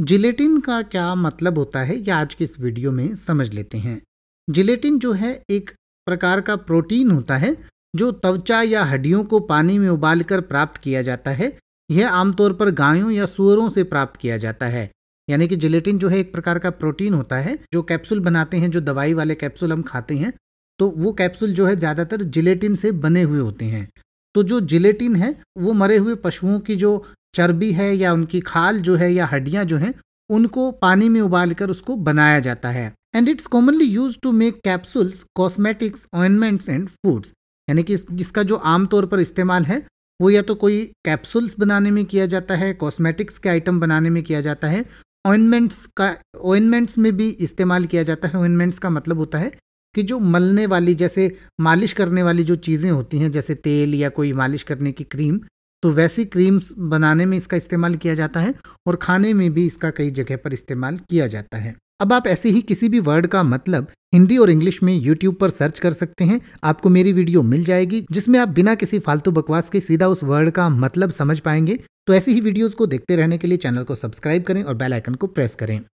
gelatin का क्या मतलब होता है ये आज के इस वीडियो में समझ लेते हैं जिलेटिन जो है एक प्रकार का प्रोटीन होता है जो त्वचा या हड्डियों को पानी में उबालकर प्राप्त किया जाता है यह आमतौर पर गायों या सुअरों से प्राप्त किया जाता है यानी कि जिलेटिन जो है एक प्रकार का प्रोटीन होता है जो कैप्सूल बनाते हैं जो दवाई वाले कैप्सूल हम खाते हैं तो वो कैप्सूल जो है ज़्यादातर जिलेटिन से बने हुए होते हैं तो जो जिलेटिन है वो मरे हुए पशुओं की जो चर्बी है या उनकी खाल जो है या हड्डियाँ जो हैं उनको पानी में उबाल कर उसको बनाया जाता है and it's commonly use to make capsules cosmetics ointments and foods यानी कि जिसका जो आमतौर पर इस्तेमाल है वो या तो कोई कैप्सूल्स बनाने में किया जाता है कॉस्मेटिक्स के आइटम बनाने में किया जाता है ऑइनमेंट्स का ऑइनमेंट्स में भी इस्तेमाल किया जाता है ऑइनमेंट्स का मतलब होता है कि जो मलने वाली जैसे मालिश करने वाली जो चीज़ें होती हैं जैसे तेल या कोई मालिश करने की क्रीम तो वैसी क्रीम्स बनाने में इसका इस्तेमाल किया जाता है और खाने में भी इसका कई जगह पर इस्तेमाल किया जाता है अब आप ऐसे ही किसी भी वर्ड का मतलब हिंदी और इंग्लिश में YouTube पर सर्च कर सकते हैं आपको मेरी वीडियो मिल जाएगी जिसमें आप बिना किसी फालतू बकवास के सीधा उस वर्ड का मतलब समझ पाएंगे तो ऐसी ही वीडियोस को देखते रहने के लिए चैनल को सब्सक्राइब करें और बेल आइकन को प्रेस करें